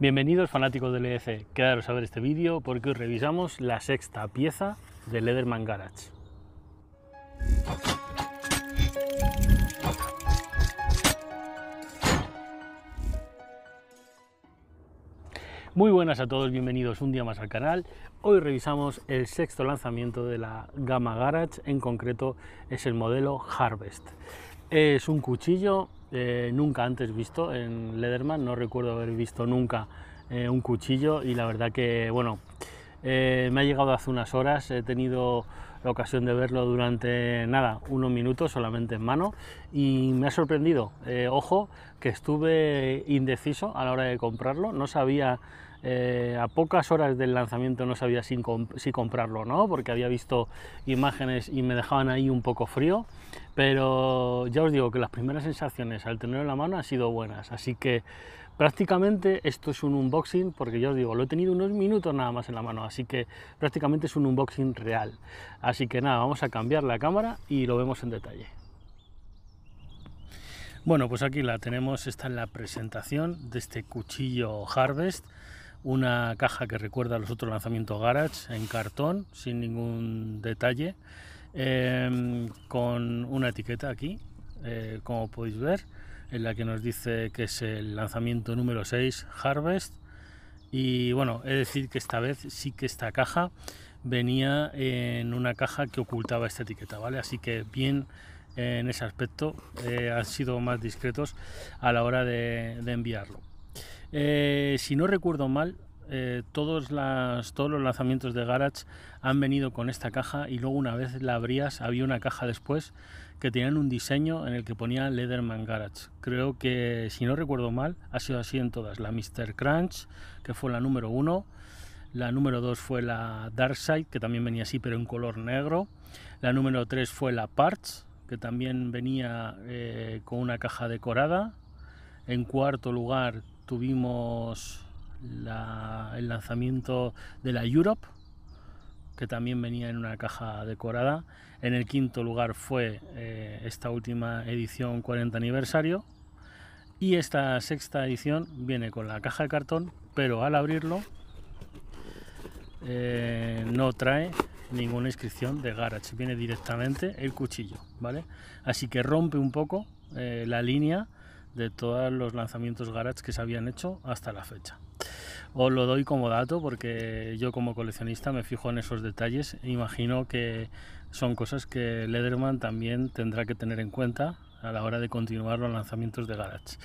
Bienvenidos fanáticos del EDC, quedaros a ver este vídeo porque hoy revisamos la sexta pieza de Leatherman Garage. Muy buenas a todos, bienvenidos un día más al canal. Hoy revisamos el sexto lanzamiento de la gama Garage, en concreto es el modelo Harvest. Es un cuchillo eh, nunca antes visto en Lederman, no recuerdo haber visto nunca eh, un cuchillo y la verdad que, bueno, eh, me ha llegado hace unas horas, he tenido la ocasión de verlo durante nada, unos minutos solamente en mano y me ha sorprendido, ojo, que estuve indeciso a la hora de comprarlo, no sabía eh, a pocas horas del lanzamiento no sabía si, si comprarlo o no, porque había visto imágenes y me dejaban ahí un poco frío, pero ya os digo que las primeras sensaciones al tenerlo en la mano han sido buenas, así que prácticamente esto es un unboxing, porque ya os digo, lo he tenido unos minutos nada más en la mano, así que prácticamente es un unboxing real. Así que nada, vamos a cambiar la cámara y lo vemos en detalle. Bueno, pues aquí la tenemos, está es la presentación de este cuchillo Harvest una caja que recuerda a los otros lanzamientos Garage en cartón, sin ningún detalle, em, con una etiqueta aquí, eh, como podéis ver, en la que nos dice que es el lanzamiento número 6 Harvest. Y bueno, he de decir que esta vez sí que esta caja venía en una caja que ocultaba esta etiqueta, ¿vale? Así que bien en ese aspecto eh, han sido más discretos a la hora de enviarlo. Eh, si no recuerdo mal, eh, todos, los lanzamientos de Garage han venido con esta caja y luego una vez la abrías había una caja después que tenían un diseño en el que ponía Leatherman Garage. Creo que, si no recuerdo mal, ha sido así en todas. La Mr. Crunch, que fue la número uno. La número dos fue la Darkseid, que también venía así, pero en color negro. La número tres fue la Parts, que también venía eh, con una caja decorada. En cuarto lugar tuvimos el lanzamiento de la Europe, que también venía en una caja decorada. En el quinto lugar fue eh, esta última edición 40 aniversario. Y esta sexta edición viene con la caja de cartón, pero al abrirlo eh, no trae ninguna inscripción de garage, viene directamente el cuchillo, ¿vale? Así que rompe un poco eh, la línea de todos los lanzamientos Garage que se habían hecho hasta la fecha. Os lo doy como dato porque yo como coleccionista me fijo en esos detalles. Imagino que son cosas que Lederman también tendrá que tener en cuenta a la hora de continuar los lanzamientos de Garage.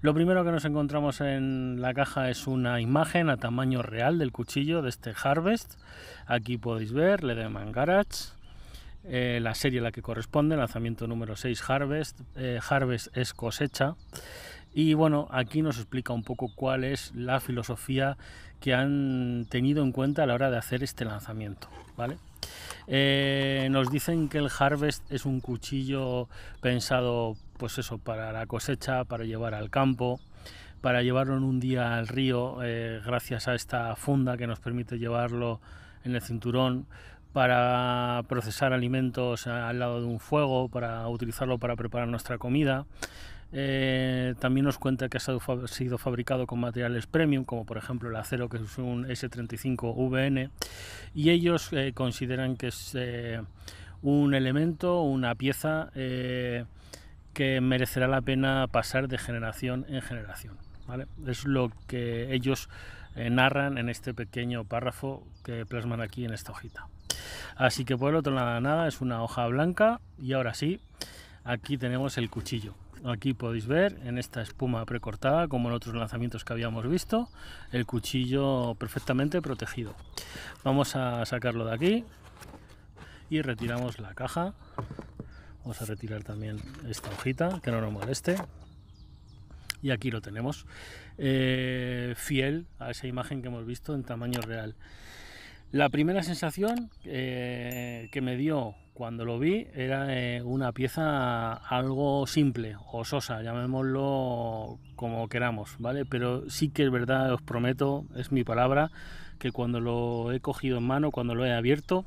Lo primero que nos encontramos en la caja es una imagen a tamaño real del cuchillo de este Harvest. Aquí podéis ver Lederman Garage eh, la serie a la que corresponde, lanzamiento número 6 Harvest. Eh, Harvest es cosecha. Y bueno, aquí nos explica un poco cuál es la filosofía que han tenido en cuenta a la hora de hacer este lanzamiento. ¿vale? Eh, nos dicen que el Harvest es un cuchillo pensado, pues eso, para la cosecha, para llevar al campo, para llevarlo en un día al río, gracias a esta funda que nos permite llevarlo en el cinturón, para procesar alimentos al lado de un fuego, para utilizarlo para preparar nuestra comida. Eh, también nos cuenta que ha sido fabricado con materiales premium, como por ejemplo el acero, que es un S35VN, y ellos eh, consideran que es eh, un elemento, una pieza que merecerá la pena pasar de generación en generación. Es lo que ellos narran en este pequeño párrafo que plasman aquí en esta hojita. Así que por el otro lado nada, es una hoja blanca y ahora sí, aquí tenemos el cuchillo. Aquí podéis ver en esta espuma precortada, como en otros lanzamientos que habíamos visto, el cuchillo perfectamente protegido. Vamos a sacarlo de aquí y retiramos la caja. Vamos a retirar también esta hojita, que no nos moleste. Y aquí lo tenemos, eh, fiel a esa imagen que hemos visto en tamaño real. La primera sensación eh, que me dio cuando lo vi era eh, una pieza algo simple o sosa, llamémoslo como queramos, ¿vale? Pero sí que es verdad, os prometo, es mi palabra, que cuando lo he cogido en mano, cuando lo he abierto,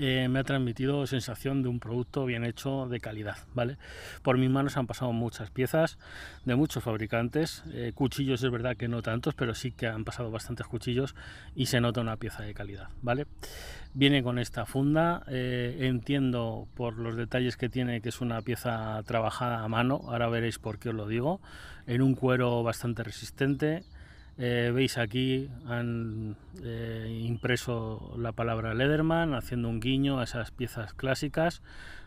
eh, me ha transmitido sensación de un producto bien hecho, de calidad, ¿vale? Por mis manos han pasado muchas piezas de muchos fabricantes, eh, cuchillos es verdad que no tantos, pero sí que han pasado bastantes cuchillos y se nota una pieza de calidad, ¿vale? Viene con esta funda, eh, entiendo por los detalles que tiene que es una pieza trabajada a mano, ahora veréis por qué os lo digo, en un cuero bastante resistente, eh, veis aquí han eh, impreso la palabra Lederman haciendo un guiño a esas piezas clásicas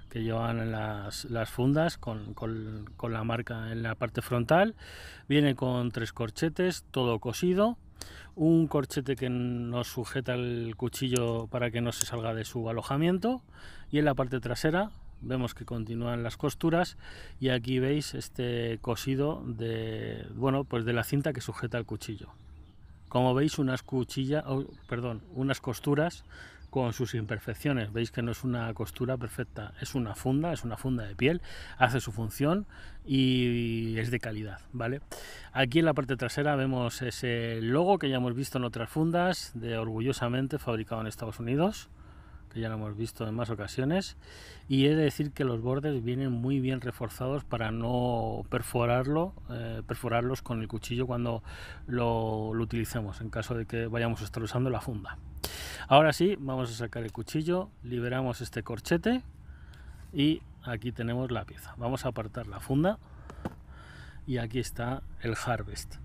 que llevan en las, fundas con, con, la marca en la parte frontal. Viene con tres corchetes, todo cosido. Un corchete que nos sujeta el cuchillo para que no se salga de su alojamiento. Y en la parte trasera vemos que continúan las costuras y aquí veis este cosido de bueno pues de la cinta que sujeta el cuchillo como veis unas cuchillas oh, perdón unas costuras con sus imperfecciones veis que no es una costura perfecta es una funda es una funda de piel hace su función y es de calidad vale aquí en la parte trasera vemos ese logo que ya hemos visto en otras fundas de orgullosamente fabricado en Estados Unidos que ya lo hemos visto en más ocasiones, y he decir que los bordes vienen muy bien reforzados para no perforarlo, eh, perforarlos con el cuchillo cuando lo, utilicemos en caso de que vayamos a estar usando la funda. Ahora sí, vamos a sacar el cuchillo, liberamos este corchete y aquí tenemos la pieza. Vamos a apartar la funda y aquí está el harvest.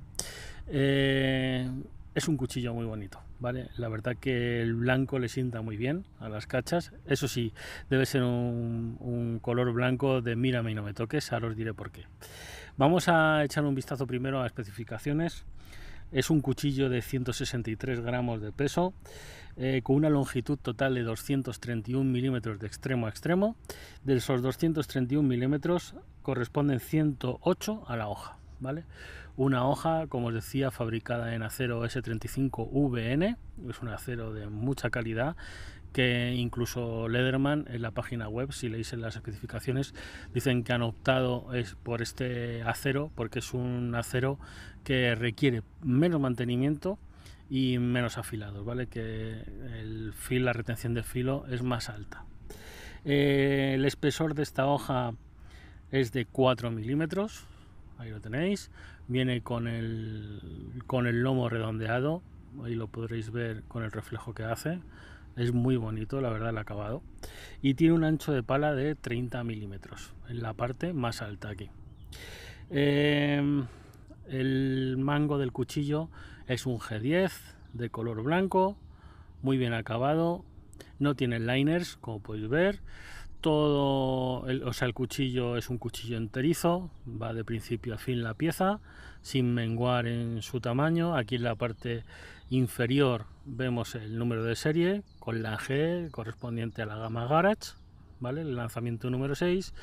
Eh, es un cuchillo muy bonito, ¿vale? La verdad que el blanco le sienta muy bien a las cachas. Eso sí, debe ser un, color blanco de mírame y no me toques, ahora os diré por qué. Vamos a echar un vistazo primero a especificaciones. Es un cuchillo de 163 gramos de peso, eh, con una longitud total de 231 milímetros de extremo a extremo. De esos 231 milímetros corresponden 108 a la hoja, ¿vale? una hoja, como os decía, fabricada en acero S35VN, es un acero de mucha calidad que incluso Lederman en la página web, si leéis en las especificaciones, dicen que han optado por este acero porque es un acero que requiere menos mantenimiento y menos afilados, ¿vale? Que el la retención de filo es más alta. Eh, el espesor de esta hoja es de 4 milímetros, ahí lo tenéis. Viene con el, con el lomo redondeado, ahí lo podréis ver con el reflejo que hace. Es muy bonito, la verdad, el acabado. Y tiene un ancho de pala de 30 milímetros, en la parte más alta aquí. Em, el mango del cuchillo es un G10 de color blanco, muy bien acabado. No tiene liners, como podéis ver todo, el, el cuchillo es un cuchillo enterizo, va de principio a fin la pieza, sin menguar en su tamaño. Aquí en la parte inferior vemos el número de serie con la G correspondiente a la gama Garage. ¿vale? El lanzamiento número 6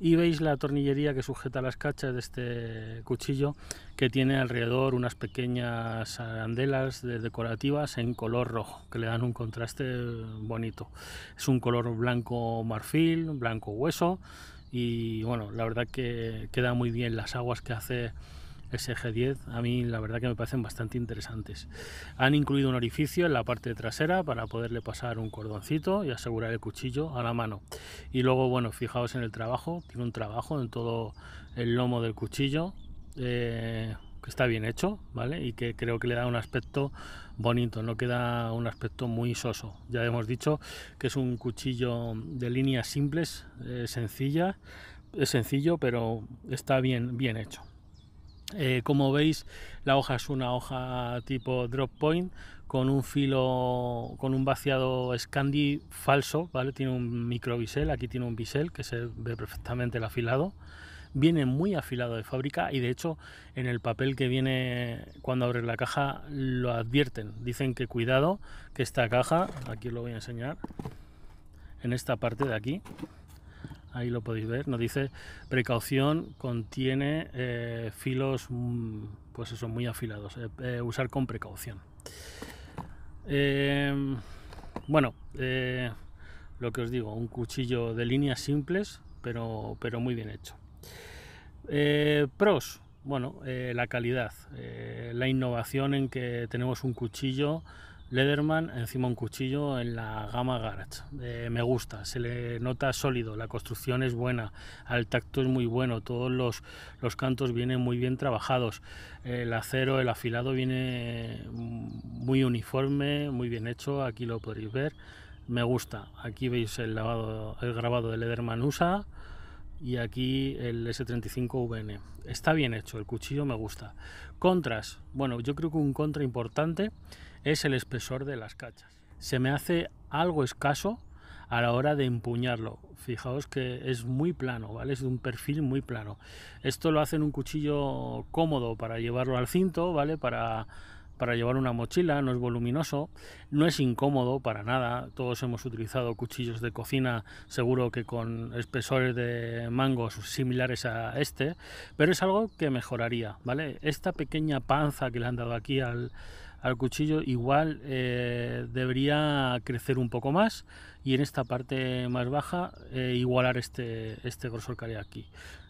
y veis la tornillería que sujeta las cachas de este cuchillo que tiene alrededor unas pequeñas arandelas decorativas en color rojo que le dan un contraste bonito. Es un color blanco marfil, blanco hueso y bueno, la verdad que queda muy bien las aguas que hace SG10 a mí la verdad que me parecen bastante interesantes. Han incluido un orificio en la parte trasera para poderle pasar un cordoncito y asegurar el cuchillo a la mano. Y luego, bueno, fijaos en el trabajo, tiene un trabajo en todo el lomo del cuchillo. Eh, que está bien hecho, ¿vale? Y que creo que le da un aspecto bonito, no queda un aspecto muy soso. Ya hemos dicho que es un cuchillo de líneas simples, eh, sencilla, es sencillo, pero está bien, bien hecho. Eh, como veis, la hoja es una hoja tipo drop point con un filo, con un vaciado Scandi falso, ¿vale? Tiene un micro bisel, aquí tiene un bisel que se ve perfectamente el afilado. Viene muy afilado de fábrica y de hecho en el papel que viene cuando abres la caja lo advierten. Dicen que cuidado, que esta caja, aquí os lo voy a enseñar, en esta parte de aquí, ahí lo podéis ver, nos dice precaución, contiene eh, filos, mm, pues eso, muy afilados, eh, eh, usar con precaución. bueno, lo que os digo, un cuchillo de líneas simples, pero, pero muy bien hecho. pros, bueno, la calidad, la innovación en que tenemos un cuchillo Lederman encima un cuchillo en la gama Garage. Eh, me gusta, se le nota sólido, la construcción es buena, al tacto es muy bueno, todos los, cantos vienen muy bien trabajados, el acero, el afilado viene muy uniforme, muy bien hecho, aquí lo podéis ver, me gusta. Aquí veis el, el grabado de Lederman USA y aquí el S35VN. Está bien hecho, el cuchillo me gusta. Contras, bueno, yo creo que un contra importante es el espesor de las cachas. Se me hace algo escaso a la hora de empuñarlo. Fijaos que es muy plano, ¿vale? Es de un perfil muy plano. Esto lo hacen un cuchillo cómodo para llevarlo al cinto, ¿vale? Para, para llevar una mochila, no es voluminoso, no es incómodo para nada. Todos hemos utilizado cuchillos de cocina, seguro que con espesores de mangos similares a este, pero es algo que mejoraría, ¿vale? Esta pequeña panza que le han dado aquí al, al cuchillo igual eh, debería crecer un poco más y en esta parte más baja eh, igualar este, este grosor que hay aquí.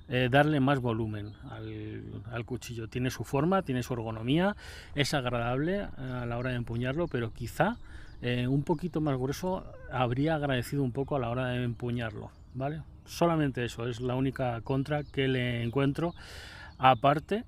Eh, darle más volumen al, cuchillo. Tiene su forma, tiene su ergonomía, es agradable a la hora de empuñarlo, pero quizá un poquito más grueso habría agradecido un poco a la hora de empuñarlo, ¿vale? Solamente eso, es la única contra que le encuentro. Aparte,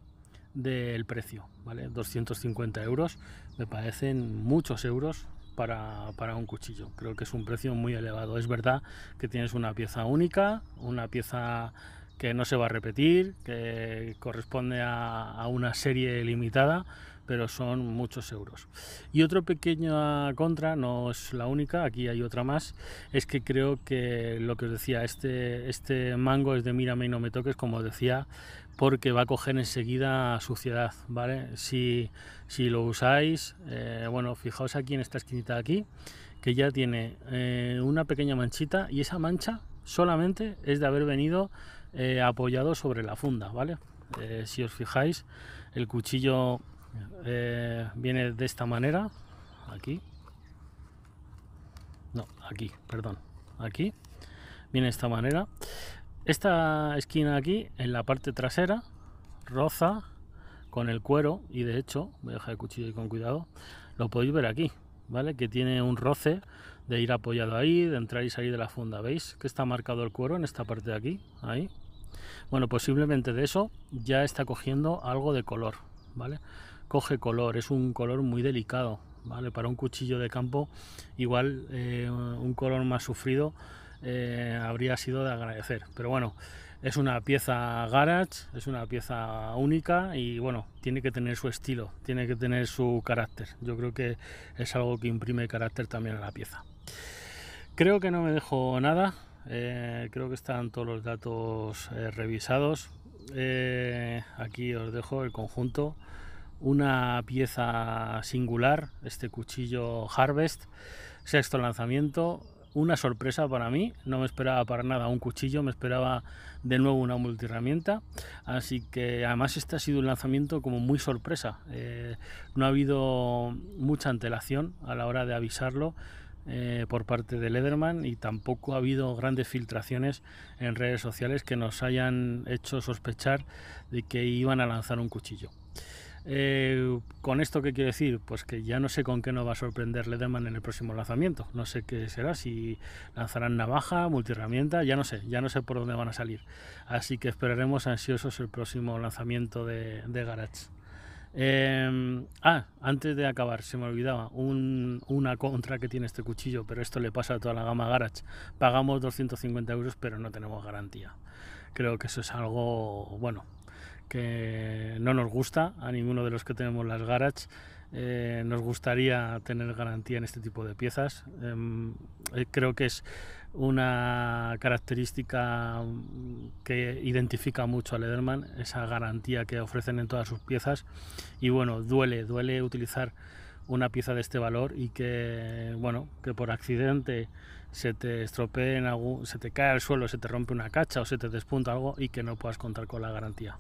del precio, ¿vale? 250 euros me parecen muchos euros para, para, un cuchillo. Creo que es un precio muy elevado. Es verdad que tienes una pieza única, una pieza que no se va a repetir, que corresponde a, una serie limitada, pero son muchos euros. Y otro pequeño contra, no es la única, aquí hay otra más, es que creo que lo que os decía, este, este mango es de mírame y no me toques, como decía porque va a coger enseguida suciedad, ¿vale? Si, si lo usáis, eh, bueno, fijaos aquí en esta esquinita de aquí, que ya tiene eh, una pequeña manchita y esa mancha solamente es de haber venido eh, apoyado sobre la funda, ¿vale? si os fijáis, el cuchillo viene de esta manera, aquí, no, aquí, perdón, aquí, viene de esta manera. Esta esquina aquí, en la parte trasera, roza con el cuero y de hecho, voy a dejar el cuchillo con cuidado, lo podéis ver aquí, ¿vale? Que tiene un roce de ir apoyado ahí, de entrar y salir de la funda, ¿veis? Que está marcado el cuero en esta parte de aquí, ahí. Bueno, posiblemente de eso ya está cogiendo algo de color, ¿vale? Coge color, es un color muy delicado, ¿vale? Para un cuchillo de campo, igual eh, un color más sufrido eh, habría sido de agradecer. Pero bueno, es una pieza garage, es una pieza única y bueno, tiene que tener su estilo, tiene que tener su carácter. Yo creo que es algo que imprime carácter también a la pieza. Creo que no me dejo nada, eh, creo que están todos los datos eh, revisados. aquí os dejo el conjunto una pieza singular, este cuchillo Harvest, sexto lanzamiento, una sorpresa para mí, no me esperaba para nada un cuchillo, me esperaba de nuevo una multiherramienta, así que además este ha sido un lanzamiento como muy sorpresa, eh, no ha habido mucha antelación a la hora de avisarlo eh, por parte de Lederman y tampoco ha habido grandes filtraciones en redes sociales que nos hayan hecho sospechar de que iban a lanzar un cuchillo. Eh, ¿Con esto qué quiero decir? Pues que ya no sé con qué nos va a sorprender Ledeman en el próximo lanzamiento. No sé qué será, si lanzarán navaja, multiherramienta, ya no sé, ya no sé por dónde van a salir. Así que esperaremos ansiosos el próximo lanzamiento de, de Garage. Em, ah, antes de acabar, se me olvidaba, una contra que tiene este cuchillo, pero esto le pasa a toda la gama Garage. Pagamos 250 euros, pero no tenemos garantía. Creo que eso es algo, bueno, que no nos gusta a ninguno de los que tenemos las garage. Eh, nos gustaría tener garantía en este tipo de piezas. Em, eh, creo que es una característica mm, que identifica mucho a Lederman, esa garantía que ofrecen en todas sus piezas. Y bueno, duele, duele utilizar una pieza de este valor y que bueno que por accidente se te estropee en algún, se te cae al suelo se te rompe una cacha o se te despunta algo y que no puedas contar con la garantía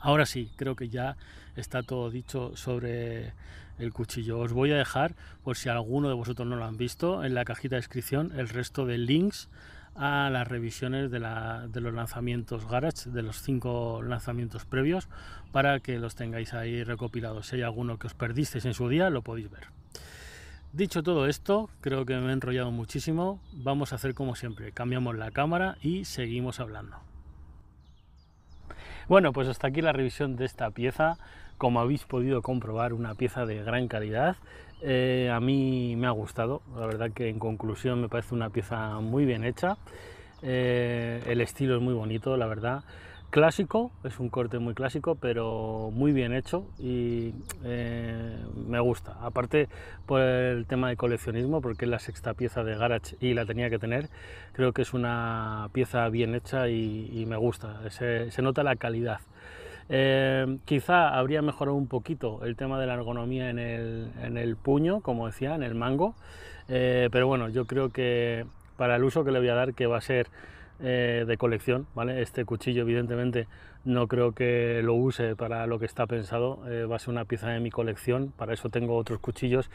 Ahora sí, creo que ya está todo dicho sobre el cuchillo. Os voy a dejar, por si alguno de vosotros no lo han visto, en la cajita de descripción el resto de links a las revisiones de, los lanzamientos Garage, de los cinco lanzamientos previos, para que los tengáis ahí recopilados. Si hay alguno que os perdisteis en su día, lo podéis ver. Dicho todo esto, creo que me he enrollado muchísimo. Vamos a hacer como siempre, cambiamos la cámara y seguimos hablando. Bueno, pues hasta aquí la revisión de esta pieza. Como habéis podido comprobar, una pieza de gran calidad. Eh, a mí me ha gustado, la verdad que en conclusión me parece una pieza muy bien hecha. Eh, el estilo es muy bonito, la verdad clásico, es un corte muy clásico, pero muy bien hecho y eh, me gusta. Aparte por el tema de coleccionismo, porque es la sexta pieza de Garage y la tenía que tener, creo que es una pieza bien hecha y, me gusta, se, nota la calidad. Eh, quizá habría mejorado un poquito el tema de la ergonomía en el, puño, como decía, en el mango, eh, pero bueno, yo creo que para el uso que le voy a dar, que va a ser eh, de colección, ¿vale? Este cuchillo evidentemente no creo que lo use para lo que está pensado, eh, va a ser una pieza de mi colección, para eso tengo otros cuchillos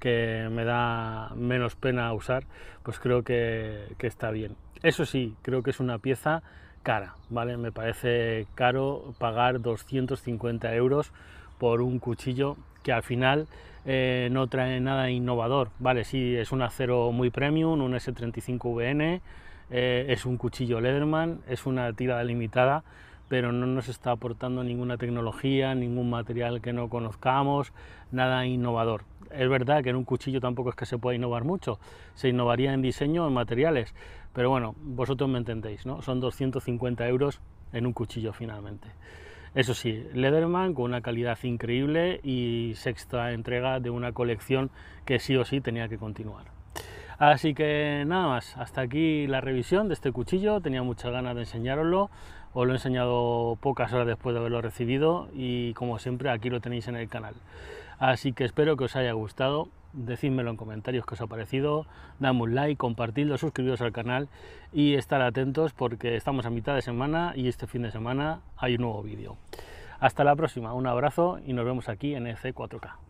que me da menos pena usar, pues creo que, está bien. Eso sí, creo que es una pieza cara, ¿vale? Me parece caro pagar 250 euros por un cuchillo que al final eh, no trae nada innovador, ¿vale? Sí, es un acero muy premium, un S35VN, eh, es un cuchillo Leatherman, es una tirada limitada, pero no nos está aportando ninguna tecnología, ningún material que no conozcamos, nada innovador. Es verdad que en un cuchillo tampoco es que se pueda innovar mucho, se innovaría en diseño, en materiales, pero bueno, vosotros me entendéis, ¿no? Son 250 euros en un cuchillo finalmente. Eso sí, Leatherman con una calidad increíble y sexta entrega de una colección que sí o sí tenía que continuar. Así que nada más, hasta aquí la revisión de este cuchillo, tenía muchas ganas de enseñároslo, os lo he enseñado pocas horas después de haberlo recibido y como siempre aquí lo tenéis en el canal. Así que espero que os haya gustado, decídmelo en comentarios que os ha parecido, dadme un like, compartidlo, suscribiros al canal y estar atentos porque estamos a mitad de semana y este fin de semana hay un nuevo vídeo. Hasta la próxima, un abrazo y nos vemos aquí en EC4K.